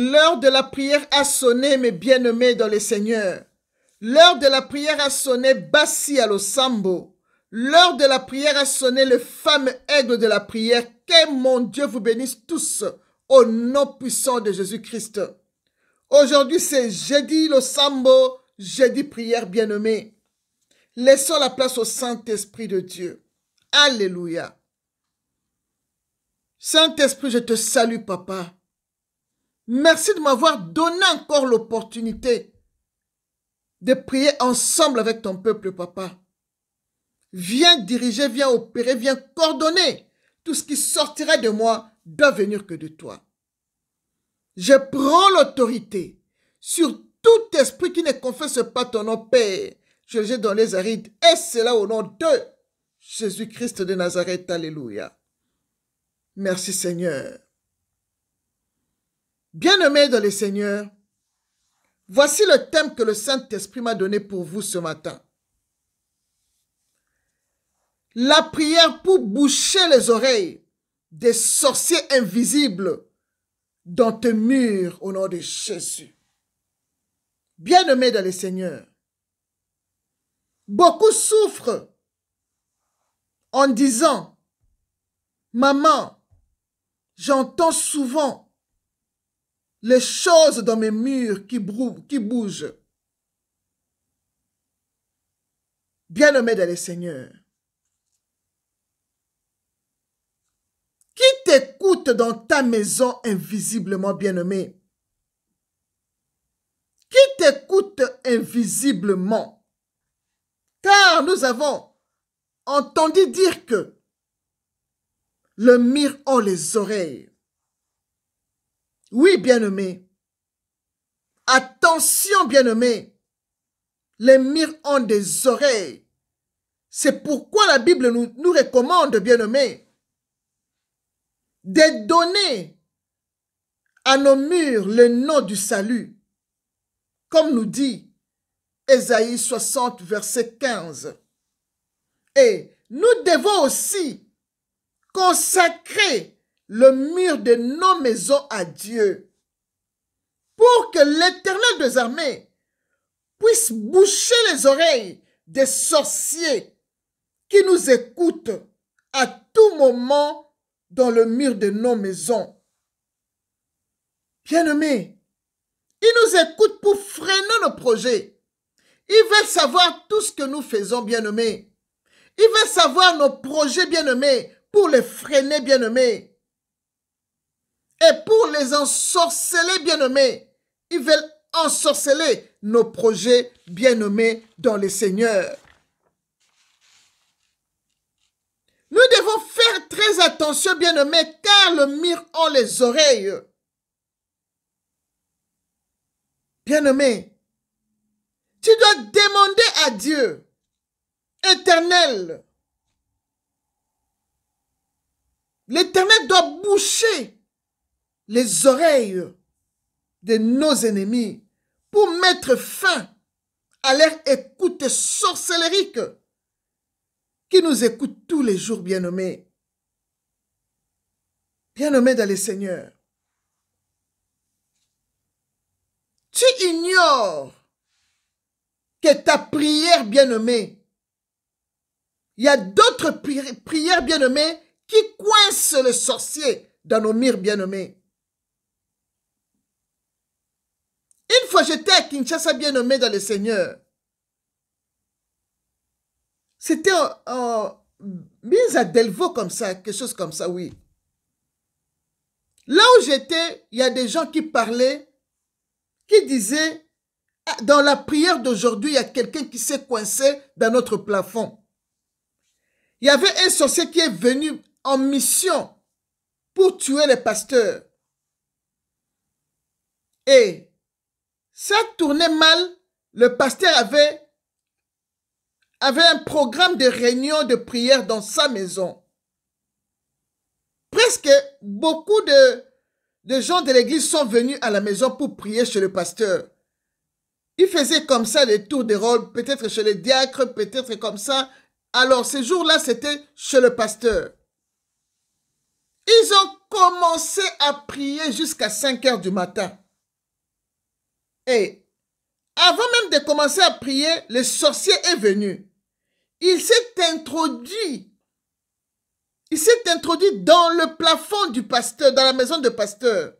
L'heure de la prière a sonné, mes bien-aimés dans le Seigneur. L'heure de la prière a sonné Bassi à Losambo. L'heure de la prière a sonné le fameux aigle de la prière. Que mon Dieu vous bénisse tous au nom puissant de Jésus-Christ. Aujourd'hui, c'est jeudi Losambo, jeudi prière bien-aimée. Laissons la place au Saint-Esprit de Dieu. Alléluia. Saint-Esprit, je te salue, papa. Merci de m'avoir donné encore l'opportunité de prier ensemble avec ton peuple, papa. Viens diriger, viens opérer, viens coordonner. Tout ce qui sortira de moi doit venir que de toi. Je prends l'autorité sur tout esprit qui ne confesse pas ton nom, Père. Je le jette dans les arides. Et cela au nom de Jésus-Christ de Nazareth. Alléluia. Merci Seigneur. Bien-aimés dans le Seigneur, voici le thème que le Saint-Esprit m'a donné pour vous ce matin. La prière pour boucher les oreilles des sorciers invisibles dans tes murs au nom de Jésus. Bien-aimés dans le Seigneur, beaucoup souffrent en disant, Maman, j'entends souvent les choses dans mes murs qui, bougent. Bien-aimé dans le Seigneur, qui t'écoute dans ta maison invisiblement, bien-aimé? Qui t'écoute invisiblement? Car nous avons entendu dire que le mire ont les oreilles. Oui, bien-aimé. Attention, bien-aimé. Les murs ont des oreilles. C'est pourquoi la Bible nous, recommande, bien-aimé, de donner à nos murs le nom du salut. Comme nous dit Esaïe 60, verset 15. Et nous devons aussi consacrer le mur de nos maisons à Dieu, pour que l'Éternel des armées puisse boucher les oreilles des sorciers qui nous écoutent à tout moment dans le mur de nos maisons. Bien-aimés, ils nous écoutent pour freiner nos projets. Ils veulent savoir tout ce que nous faisons, bien-aimés. Ils veulent savoir nos projets, bien-aimés, pour les freiner, bien-aimés. Et pour les ensorceler, bien-aimés, ils veulent ensorceler nos projets bien-aimés dans le Seigneur. Nous devons faire très attention, bien-aimés, car le mire ont les oreilles. bien aimés tu dois demander à Dieu, éternel. L'éternel doit boucher les oreilles de nos ennemis pour mettre fin à leur écoute sorcellerique qui nous écoute tous les jours, bien-aimés. Bien-aimés dans les Seigneur. Tu ignores que ta prière bien-aimée, il y a d'autres prières bien-aimées qui coincent le sorcier dans nos murs, bien-aimés. fois j'étais à Kinshasa bien nommé dans le Seigneur, c'était en, mise à Delvaux comme ça, quelque chose comme ça, oui. Là où j'étais, il y a des gens qui parlaient, qui disaient, ah, dans la prière d'aujourd'hui, il y a quelqu'un qui s'est coincé dans notre plafond. Il y avait un sorcier qui est venu en mission pour tuer les pasteurs. Et ça tournait mal. Le pasteur avait, avait un programme de réunion de prière dans sa maison. Presque beaucoup de, gens de l'église sont venus à la maison pour prier chez le pasteur. Il faisait comme ça les tours de rôle, peut-être chez les diacres, peut-être comme ça. Alors ces jours-là, c'était chez le pasteur. Ils ont commencé à prier jusqu'à 5 heures du matin. Et avant même de commencer à prier, le sorcier est venu. Il s'est introduit. Il s'est introduit dans le plafond du pasteur, dans la maison du pasteur.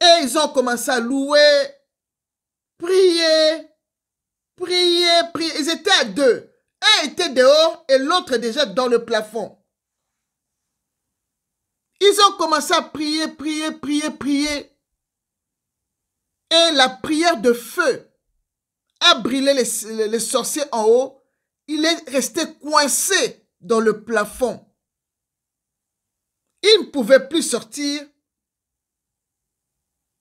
Et ils ont commencé à louer, prier, prier, prier. Ils étaient à deux. Un était dehors et l'autre déjà dans le plafond. Ils ont commencé à prier, prier, prier, prier. Et la prière de feu a brûlé les, sorciers en haut. Il est resté coincé dans le plafond. Il ne pouvait plus sortir.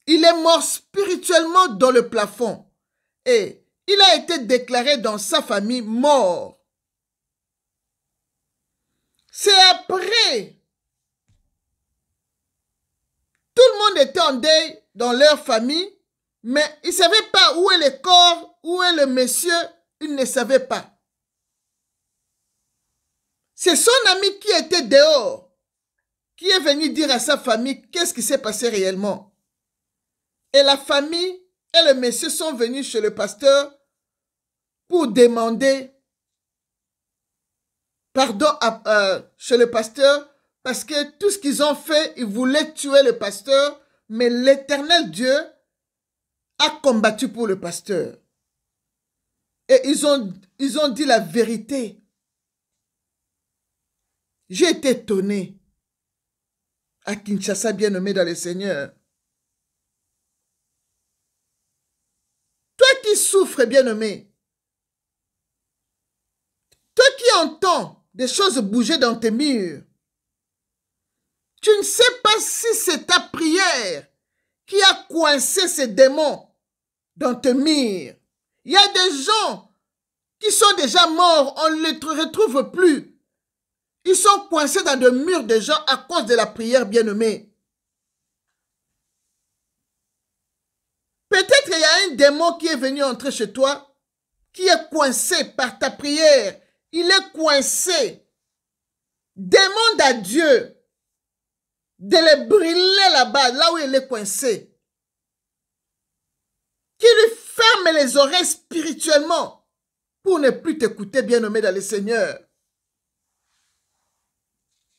Il est mort spirituellement dans le plafond. Et il a été déclaré dans sa famille mort. C'est après. Tout le monde était en deuil dans leur famille. Mais il ne savait pas où est le corps, où est le monsieur. Il ne savait pas. C'est son ami qui était dehors qui est venu dire à sa famille qu'est-ce qui s'est passé réellement. Et la famille et le monsieur sont venus chez le pasteur pour demander pardon euh, chez le pasteur parce que tout ce qu'ils ont fait, ils voulaient tuer le pasteur, mais l'éternel Dieu a combattu pour le pasteur. Et ils ont, ils ont dit la vérité. J'ai été étonné à Kinshasa, bien-aimé dans le Seigneur. Toi qui souffres, bien-aimé, toi qui entends des choses bouger dans tes murs, tu ne sais pas si c'est ta prière qui a coincé ces démons dans tes murs. Il y a des gens qui sont déjà morts, on ne les retrouve plus. Ils sont coincés dans des murs des gens à cause de la prière bien-aimée. Peut-être qu'il y a un démon qui est venu entrer chez toi, qui est coincé par ta prière. Il est coincé. Demande à Dieu de le brûler là-bas, là où il est coincé qui lui ferme les oreilles spirituellement pour ne plus t'écouter, bien-aimé dans le Seigneur.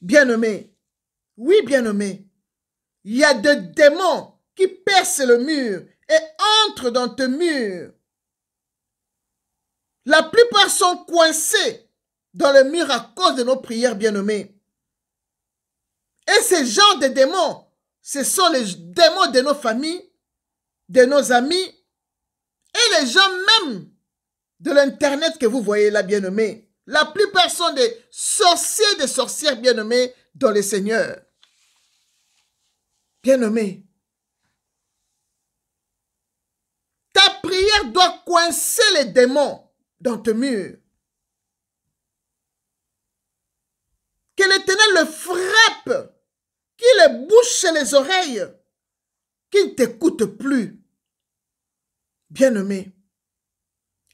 Bien-aimé, oui, bien-aimé, il y a des démons qui percent le mur et entrent dans tes murs. La plupart sont coincés dans le mur à cause de nos prières, bien aimé Et ces gens de démons, ce sont les démons de nos familles, de nos amis, les gens même de l'Internet que vous voyez là, bien-aimés, la plupart sont des sorciers, des sorcières bien-aimés dans les seigneurs Bien-aimés, ta prière doit coincer les démons dans tes murs. Que l'Éternel le frappe, qu'il les bouche les oreilles, qu'il ne t'écoute plus. Bien-aimé,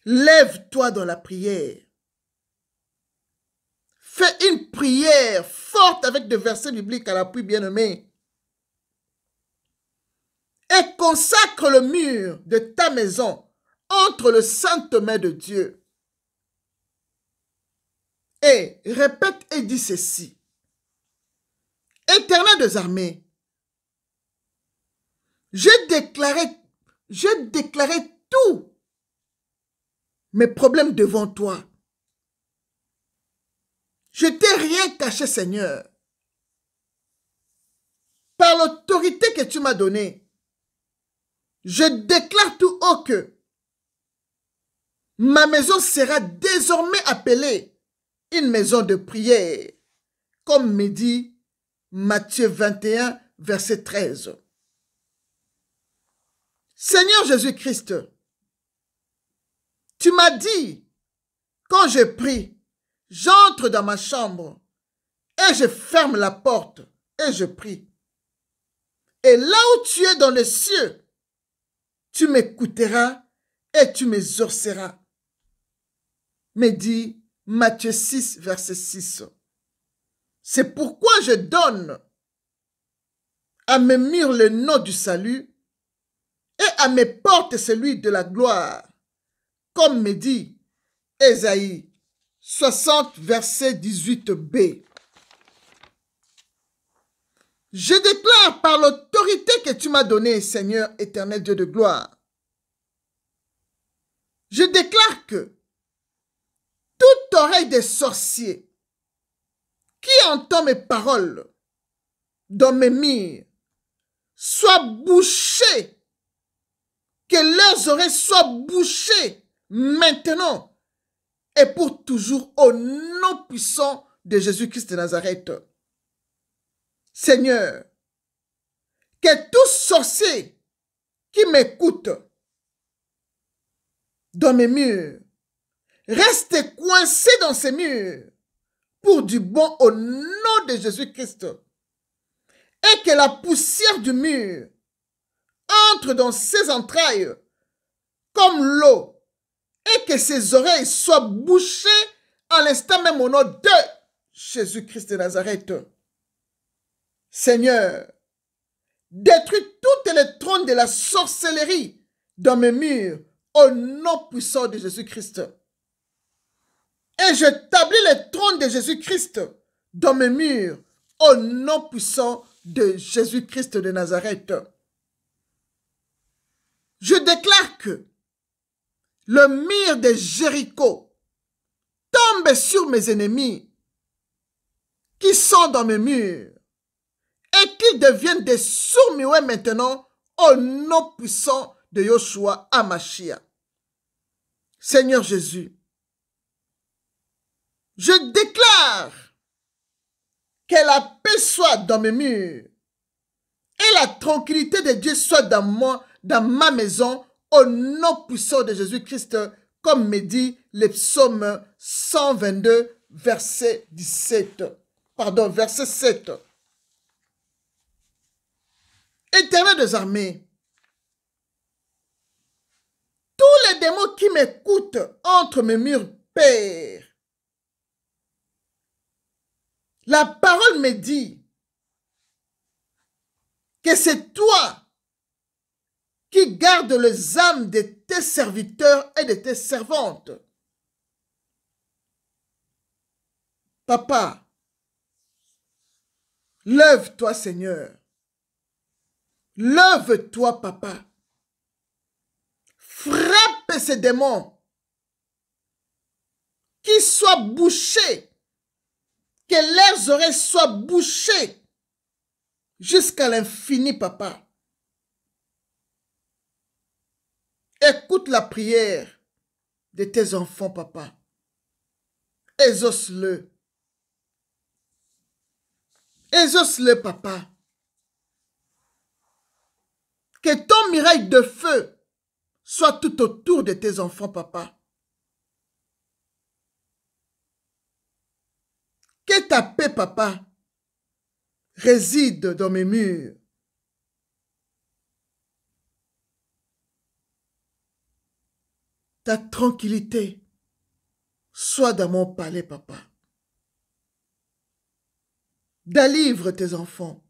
lève-toi dans la prière. Fais une prière forte avec des versets bibliques à l'appui, bien-aimé. Et consacre le mur de ta maison entre le saint main de Dieu. Et répète et dis ceci. Éternel des armées, j'ai déclaré je déclarais tous mes problèmes devant toi. Je t'ai rien caché, Seigneur. Par l'autorité que tu m'as donnée, je déclare tout haut que ma maison sera désormais appelée une maison de prière, comme me dit Matthieu 21, verset 13. Seigneur Jésus-Christ, tu m'as dit, quand je prie, j'entre dans ma chambre et je ferme la porte et je prie. Et là où tu es dans les cieux, tu m'écouteras et tu m'exorceras. Me dit Matthieu 6, verset 6. C'est pourquoi je donne à mes murs le nom du salut et à mes portes celui de la gloire, comme me dit Esaïe, 60, verset 18b. Je déclare par l'autorité que tu m'as donnée, Seigneur éternel Dieu de gloire. Je déclare que toute oreille des sorciers qui entend mes paroles dans mes murs soit bouchée que leurs oreilles soient bouchées maintenant et pour toujours au nom puissant de Jésus-Christ de Nazareth. Seigneur, que tous sorciers qui m'écoutent dans mes murs restent coincé dans ces murs pour du bon au nom de Jésus-Christ et que la poussière du mur entre dans ses entrailles comme l'eau et que ses oreilles soient bouchées à l'instant même au nom de Jésus-Christ de Nazareth. Seigneur, détruis toutes les trônes de la sorcellerie dans mes murs au nom puissant de Jésus-Christ. Et j'établis les trônes de Jésus-Christ dans mes murs au nom puissant de Jésus-Christ de Nazareth. Je déclare que le mire de Jéricho tombe sur mes ennemis qui sont dans mes murs et qu'ils deviennent des sourds maintenant au nom puissant de Yoshua Amashia. Seigneur Jésus, je déclare que la paix soit dans mes murs et la tranquillité de Dieu soit dans moi dans ma maison au nom puissant de Jésus-Christ, comme me dit le psaume 122, verset 17. Pardon, verset 7. Éternel des armées, tous les démons qui m'écoutent entre mes murs, Père, la parole me dit que c'est toi qui garde les âmes de tes serviteurs et de tes servantes. Papa, lève-toi Seigneur. Lève-toi Papa. Frappe ces démons. Qu'ils soient bouchés. Que leurs oreilles soient bouchées jusqu'à l'infini Papa. Écoute la prière de tes enfants, papa. Exauce-le. Exauce-le, papa. Que ton miracle de feu soit tout autour de tes enfants, papa. Que ta paix, papa, réside dans mes murs. ta tranquillité soit dans mon palais, papa. Délivre tes enfants.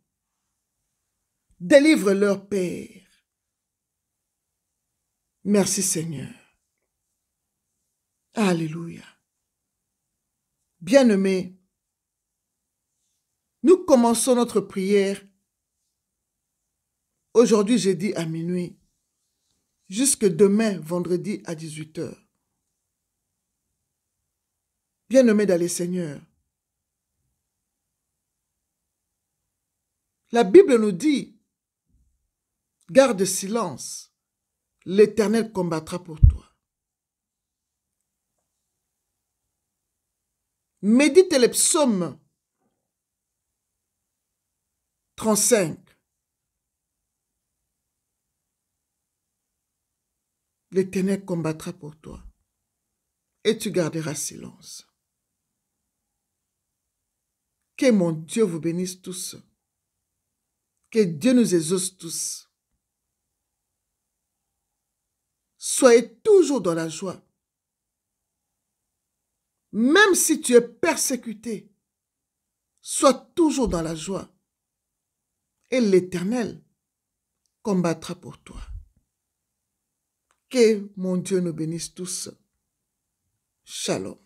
Délivre leur Père. Merci Seigneur. Alléluia. Bien-aimés, nous commençons notre prière. Aujourd'hui, j'ai dit à minuit jusque demain, vendredi à 18h. Bien-aimé dans Seigneur, la Bible nous dit, garde silence, l'Éternel combattra pour toi. Médite les psaumes 35, L'Éternel combattra pour toi et tu garderas silence. Que mon Dieu vous bénisse tous. Que Dieu nous exauce tous. Soyez toujours dans la joie. Même si tu es persécuté, sois toujours dans la joie. Et l'Éternel combattra pour toi. Que mon Dieu nous bénisse tous. Shalom.